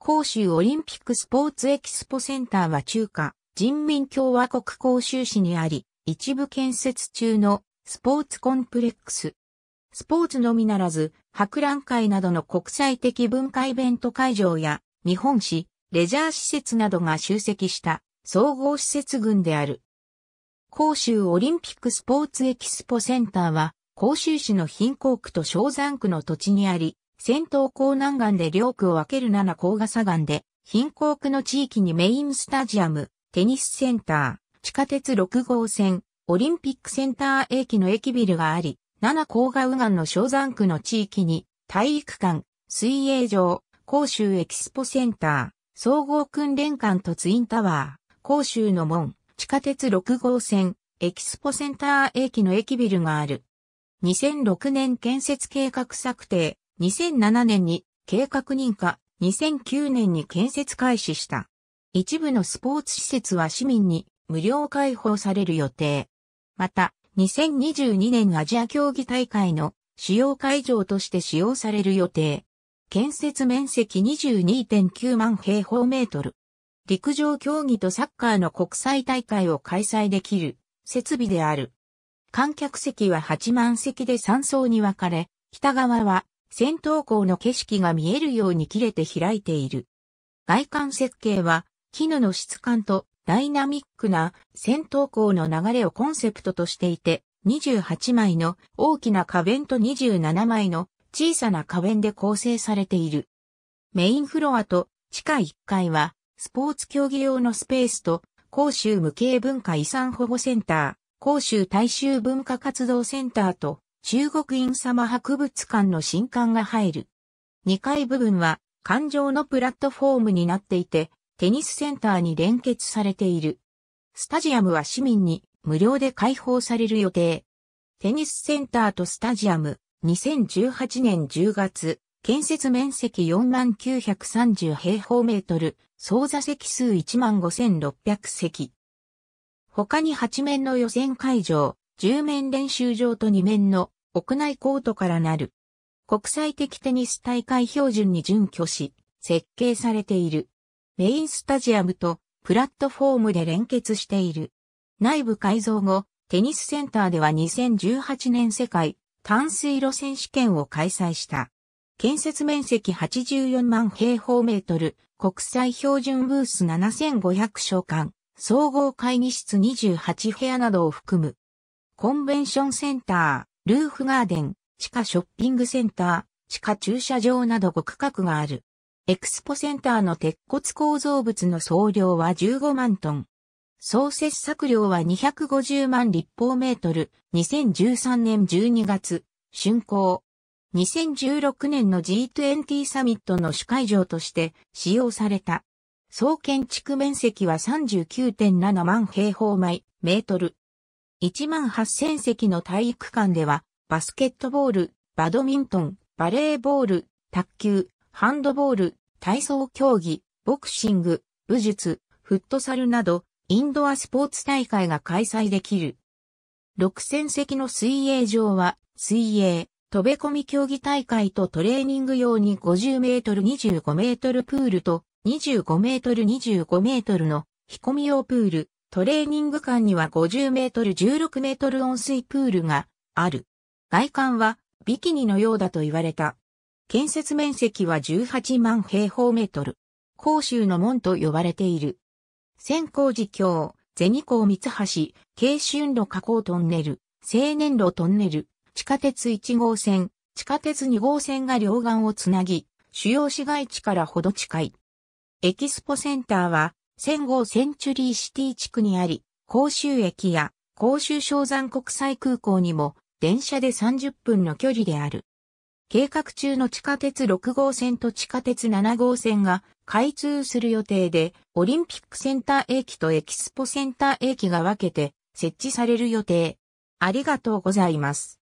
広州オリンピックスポーツエキスポセンターは中華人民共和国広州市にあり、一部建設中のスポーツコンプレックス。スポーツのみならず、博覧会などの国際的文化イベント会場や、日本史、レジャー施設などが集積した総合施設群である。広州オリンピックスポーツエキスポセンターは、広州市の貧困区と昇山区の土地にあり、戦闘港南岸で領区を分ける7高賀砂岸で、貧困区の地域にメインスタジアム、テニスセンター、地下鉄6号線、オリンピックセンター駅の駅ビルがあり、7高賀右岸の小山区の地域に、体育館、水泳場、甲州エキスポセンター、総合訓練館とツインタワー、甲州の門、地下鉄6号線、エキスポセンター駅の駅ビルがある。2006年建設計画策定、2007年に計画認可、2009年に建設開始した。一部のスポーツ施設は市民に無料開放される予定。また、2022年アジア競技大会の使用会場として使用される予定。建設面積22.9万平方メートル。陸上競技とサッカーの国際大会を開催できる設備である。観客席は8万席で3層に分かれ、北側は戦闘校の景色が見えるように切れて開いている。外観設計は、絹の質感とダイナミックな戦闘校の流れをコンセプトとしていて、28枚の大きな花弁と27枚の小さな花弁で構成されている。メインフロアと地下1階は、スポーツ競技用のスペースと、甲州無形文化遺産保護センター、甲州大衆文化活動センターと、中国院様博物館の新館が入る。2階部分は環状のプラットフォームになっていて、テニスセンターに連結されている。スタジアムは市民に無料で開放される予定。テニスセンターとスタジアム、2018年10月、建設面積4930平方メートル、総座席数15600席。他に8面の予選会場、10面練習場と2面の屋内コートからなる。国際的テニス大会標準に準拠し、設計されている。メインスタジアムとプラットフォームで連結している。内部改造後、テニスセンターでは2018年世界淡水路選手権を開催した。建設面積84万平方メートル、国際標準ブース7500所間、総合会議室28部屋などを含むコンベンションセンター、ルーフガーデン、地下ショッピングセンター、地下駐車場など5区画がある。エクスポセンターの鉄骨構造物の総量は15万トン。総切削量は250万立方メートル。2013年12月、竣工。2016年の G20 サミットの主会場として使用された。総建築面積は39.7万平方米メートル。1万8000席の体育館では、バスケットボール、バドミントン、バレーボール、卓球、ハンドボール、体操競技、ボクシング、武術、フットサルなど、インドアスポーツ大会が開催できる。6000席の水泳場は、水泳、飛べ込み競技大会とトレーニング用に50メートル25メートルプールと25メートル25メートルの飛込用プール、トレーニング館には50メートル16メートル温水プールがある。外観はビキニのようだと言われた。建設面積は18万平方メートル。甲州の門と呼ばれている。仙光寺橋、銭港三橋、京春路河口トンネル、青年路トンネル、地下鉄1号線、地下鉄2号線が両岸をつなぎ、主要市街地からほど近い。エキスポセンターは戦後センチュリーシティ地区にあり、甲州駅や甲州昇山国際空港にも電車で30分の距離である。計画中の地下鉄6号線と地下鉄7号線が開通する予定で、オリンピックセンター駅とエキスポセンター駅が分けて設置される予定。ありがとうございます。